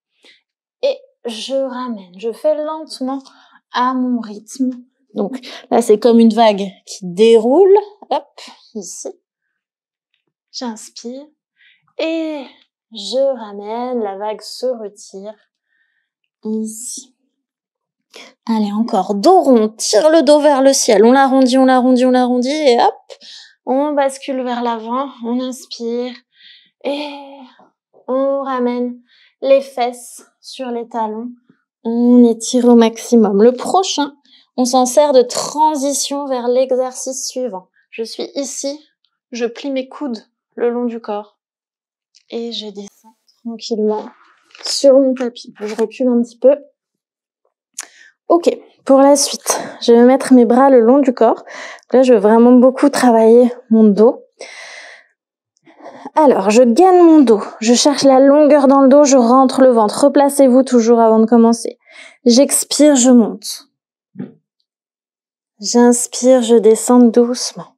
Et je ramène. Je fais lentement à mon rythme. Donc là, c'est comme une vague qui déroule. Hop, ici. J'inspire. Et je ramène. La vague se retire. Ici. Allez, encore. Dos rond, tire le dos vers le ciel. On l'arrondit, on l'arrondit, on l'arrondit et hop, on bascule vers l'avant. On inspire et on ramène les fesses sur les talons. On étire au maximum. Le prochain, on s'en sert de transition vers l'exercice suivant. Je suis ici, je plie mes coudes le long du corps et je descends tranquillement sur mon tapis. Je recule un petit peu. Ok, pour la suite, je vais mettre mes bras le long du corps. Là, je veux vraiment beaucoup travailler mon dos. Alors, je gagne mon dos, je cherche la longueur dans le dos, je rentre le ventre. Replacez-vous toujours avant de commencer. J'expire, je monte. J'inspire, je descends doucement.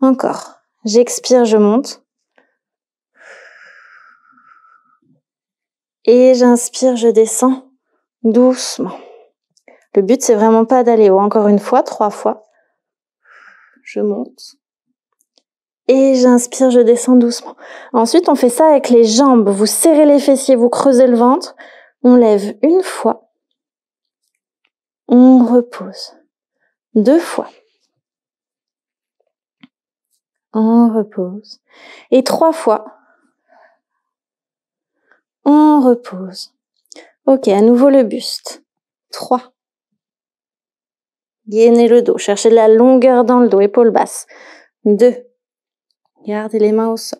Encore. J'expire, je monte. et j'inspire, je descends doucement. Le but, c'est vraiment pas d'aller haut. Encore une fois, trois fois. Je monte. Et j'inspire, je descends doucement. Ensuite, on fait ça avec les jambes. Vous serrez les fessiers, vous creusez le ventre. On lève une fois. On repose. Deux fois. On repose. Et trois fois. On repose. Ok, à nouveau le buste. 3. Gainez le dos, chercher de la longueur dans le dos, épaules basses. 2. Gardez les mains au sol.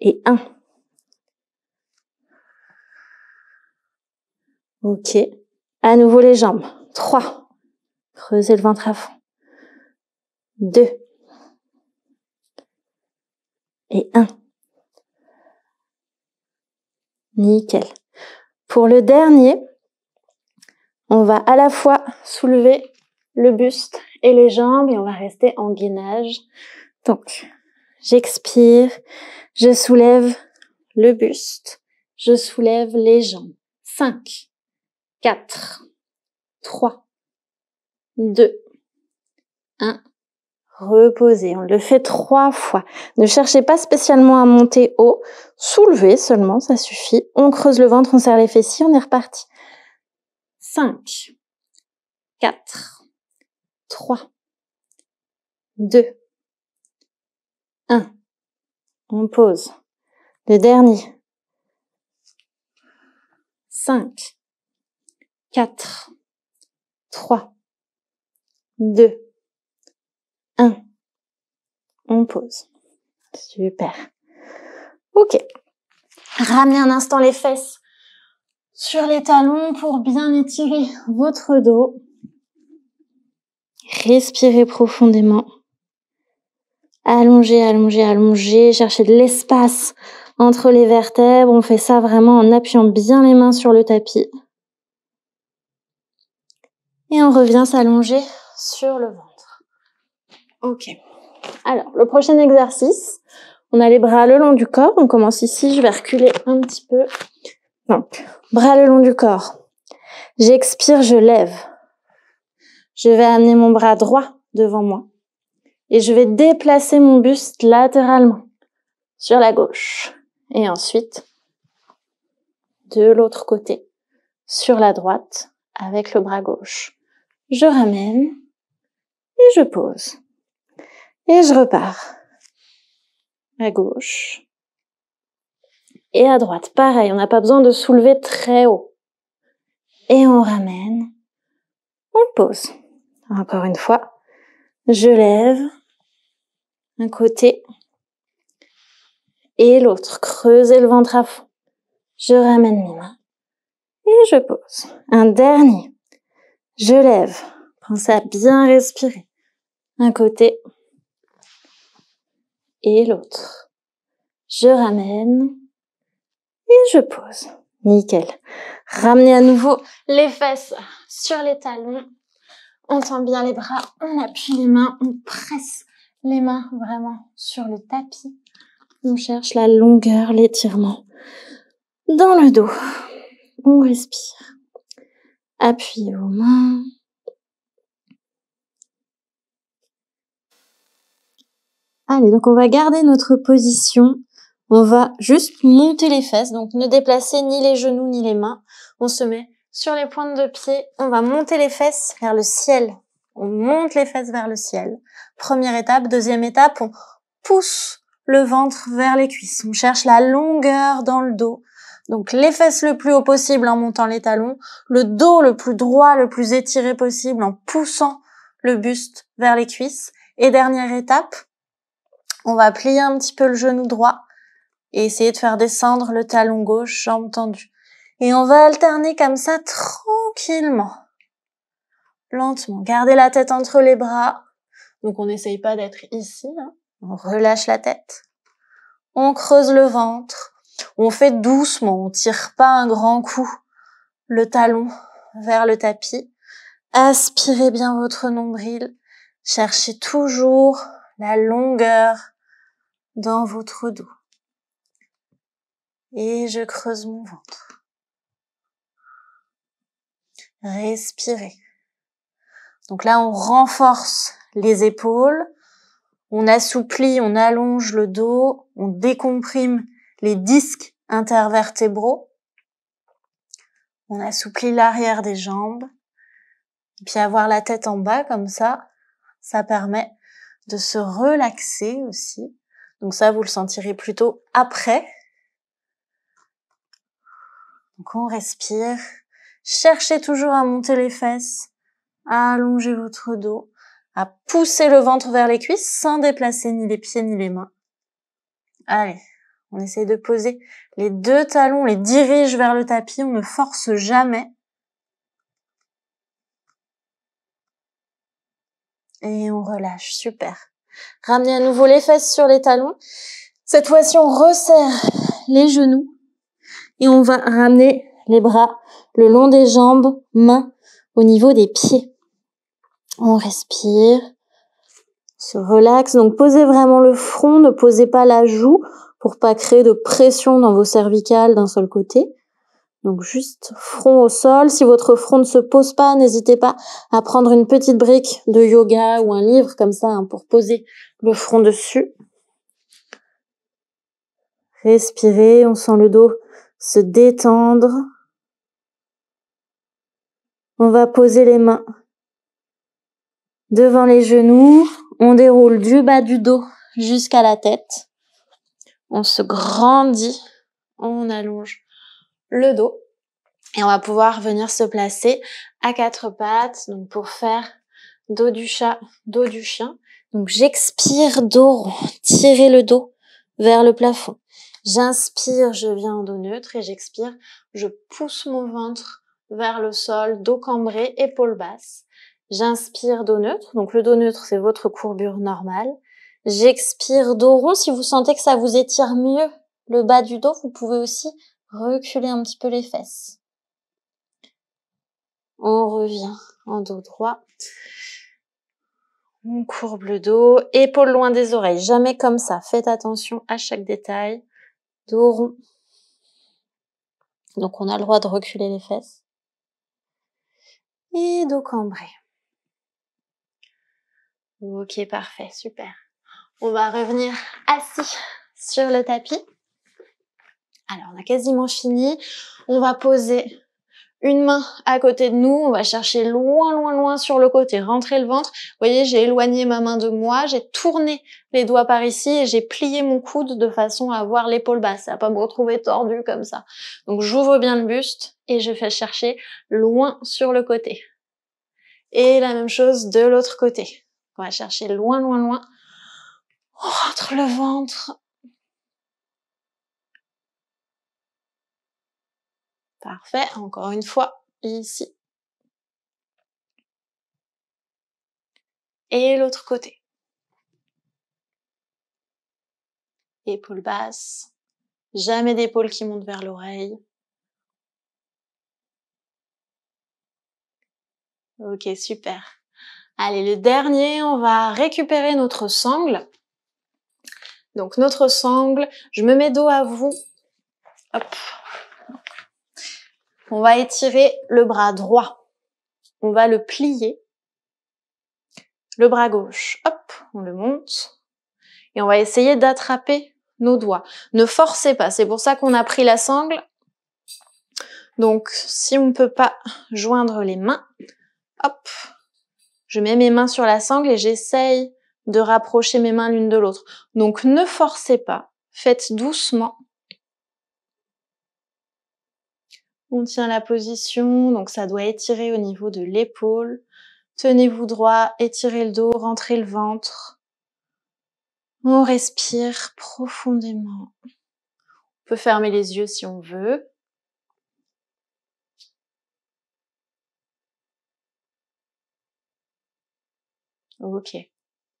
Et 1. Ok. À nouveau les jambes. 3. Creusez le ventre à fond. 2. Et 1. Nickel. Pour le dernier, on va à la fois soulever le buste et les jambes et on va rester en gainage. Donc, j'expire, je soulève le buste, je soulève les jambes. Cinq, quatre, trois, deux, un reposer. On le fait trois fois. Ne cherchez pas spécialement à monter haut. Soulevez seulement, ça suffit. On creuse le ventre, on serre les fessiers, on est reparti. 5, 4, 3, 2, 1. On pose. Le dernier. 5, 4, 3, 2, 1. On pose. Super. Ok. Ramenez un instant les fesses sur les talons pour bien étirer votre dos. Respirez profondément. Allongez, allongez, allongez. Cherchez de l'espace entre les vertèbres. On fait ça vraiment en appuyant bien les mains sur le tapis. Et on revient s'allonger sur le ventre. Ok. Alors, le prochain exercice, on a les bras le long du corps. On commence ici, je vais reculer un petit peu. Donc, bras le long du corps. J'expire, je lève. Je vais amener mon bras droit devant moi. Et je vais déplacer mon buste latéralement sur la gauche. Et ensuite, de l'autre côté, sur la droite, avec le bras gauche. Je ramène et je pose. Et je repars. À gauche. Et à droite. Pareil, on n'a pas besoin de soulever très haut. Et on ramène. On pose. Encore une fois. Je lève. Un côté. Et l'autre. Creusez le ventre à fond. Je ramène mes mains. Et je pose. Un dernier. Je lève. Pensez à bien respirer. Un côté et l'autre. Je ramène et je pose. Nickel. Ramenez à nouveau les fesses sur les talons. On tend bien les bras, on appuie les mains, on presse les mains vraiment sur le tapis. On cherche la longueur, l'étirement. Dans le dos, on respire. Appuyez vos mains. Allez, donc on va garder notre position. On va juste monter les fesses, donc ne déplacer ni les genoux ni les mains. On se met sur les pointes de pied. On va monter les fesses vers le ciel. On monte les fesses vers le ciel. Première étape. Deuxième étape, on pousse le ventre vers les cuisses. On cherche la longueur dans le dos. Donc les fesses le plus haut possible en montant les talons, le dos le plus droit, le plus étiré possible en poussant le buste vers les cuisses. Et dernière étape, on va plier un petit peu le genou droit et essayer de faire descendre le talon gauche, jambe tendue. Et on va alterner comme ça tranquillement. Lentement. Gardez la tête entre les bras. Donc on n'essaye pas d'être ici. Hein. On relâche la tête. On creuse le ventre. On fait doucement. On tire pas un grand coup. Le talon vers le tapis. Aspirez bien votre nombril. Cherchez toujours la longueur dans votre dos. Et je creuse mon ventre. Respirez. Donc là, on renforce les épaules, on assouplit, on allonge le dos, on décomprime les disques intervertébraux, on assouplit l'arrière des jambes, et puis avoir la tête en bas comme ça, ça permet de se relaxer aussi. Donc ça, vous le sentirez plutôt après. Donc on respire. Cherchez toujours à monter les fesses, à allonger votre dos, à pousser le ventre vers les cuisses sans déplacer ni les pieds ni les mains. Allez, on essaye de poser les deux talons, on les dirige vers le tapis, on ne force jamais. Et on relâche, super. Ramenez à nouveau les fesses sur les talons. Cette fois-ci, on resserre les genoux et on va ramener les bras le long des jambes, mains au niveau des pieds. On respire, se relaxe. Donc posez vraiment le front, ne posez pas la joue pour pas créer de pression dans vos cervicales d'un seul côté. Donc juste front au sol. Si votre front ne se pose pas, n'hésitez pas à prendre une petite brique de yoga ou un livre comme ça hein, pour poser le front dessus. Respirez, on sent le dos se détendre. On va poser les mains devant les genoux. On déroule du bas du dos jusqu'à la tête. On se grandit, on allonge le dos. Et on va pouvoir venir se placer à quatre pattes, donc pour faire dos du chat, dos du chien. Donc j'expire, dos rond, tirer le dos vers le plafond. J'inspire, je viens en dos neutre et j'expire, je pousse mon ventre vers le sol, dos cambré, épaules basses. J'inspire, dos neutre. Donc le dos neutre, c'est votre courbure normale. J'expire, dos rond. Si vous sentez que ça vous étire mieux le bas du dos, vous pouvez aussi reculer un petit peu les fesses. On revient en dos droit. On courbe le dos, épaules loin des oreilles, jamais comme ça. Faites attention à chaque détail. Dos rond. Donc on a le droit de reculer les fesses. Et dos cambré. Ok, parfait, super. On va revenir assis sur le tapis. Alors, on a quasiment fini. On va poser une main à côté de nous. On va chercher loin, loin, loin sur le côté. Rentrer le ventre. Vous voyez, j'ai éloigné ma main de moi. J'ai tourné les doigts par ici et j'ai plié mon coude de façon à avoir l'épaule basse, à pas me retrouver tordue comme ça. Donc, j'ouvre bien le buste et je fais chercher loin sur le côté. Et la même chose de l'autre côté. On va chercher loin, loin, loin. On rentre le ventre Parfait, encore une fois, ici. Et l'autre côté. Épaule basse. Jamais d'épaule qui monte vers l'oreille. Ok, super. Allez, le dernier, on va récupérer notre sangle. Donc notre sangle, je me mets dos à vous. Hop, on va étirer le bras droit. On va le plier. Le bras gauche, hop, on le monte. Et on va essayer d'attraper nos doigts. Ne forcez pas, c'est pour ça qu'on a pris la sangle. Donc, si on ne peut pas joindre les mains, hop, je mets mes mains sur la sangle et j'essaye de rapprocher mes mains l'une de l'autre. Donc, ne forcez pas, faites doucement On tient la position, donc ça doit étirer au niveau de l'épaule. Tenez-vous droit, étirez le dos, rentrez le ventre. On respire profondément. On peut fermer les yeux si on veut. Ok.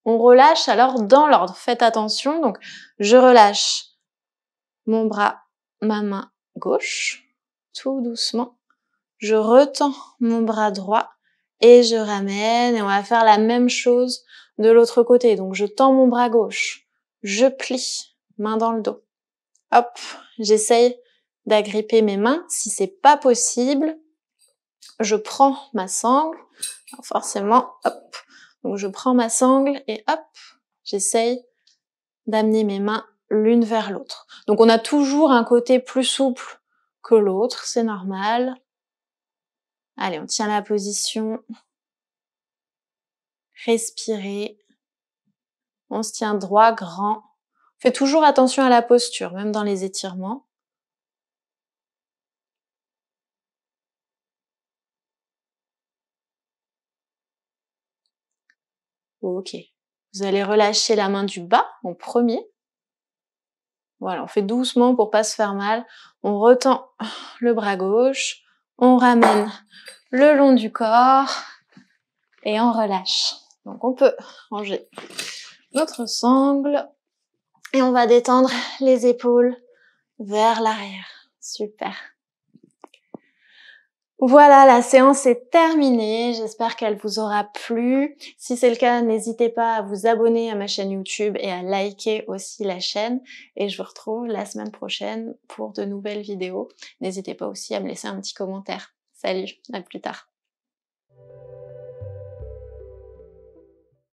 On relâche alors dans l'ordre. Faites attention. Donc, je relâche mon bras, ma main gauche tout doucement, je retends mon bras droit et je ramène et on va faire la même chose de l'autre côté. Donc je tends mon bras gauche, je plie, main dans le dos. Hop, j'essaye d'agripper mes mains. Si c'est pas possible, je prends ma sangle. forcément, hop. Donc je prends ma sangle et hop, j'essaye d'amener mes mains l'une vers l'autre. Donc on a toujours un côté plus souple l'autre, c'est normal. Allez, on tient la position. Respirez. On se tient droit, grand. Fais toujours attention à la posture, même dans les étirements. Ok. Vous allez relâcher la main du bas en premier. Voilà, on fait doucement pour pas se faire mal. On retend le bras gauche, on ramène le long du corps et on relâche. Donc on peut ranger notre sangle et on va détendre les épaules vers l'arrière. Super. Voilà, la séance est terminée. J'espère qu'elle vous aura plu. Si c'est le cas, n'hésitez pas à vous abonner à ma chaîne YouTube et à liker aussi la chaîne. Et je vous retrouve la semaine prochaine pour de nouvelles vidéos. N'hésitez pas aussi à me laisser un petit commentaire. Salut, à plus tard.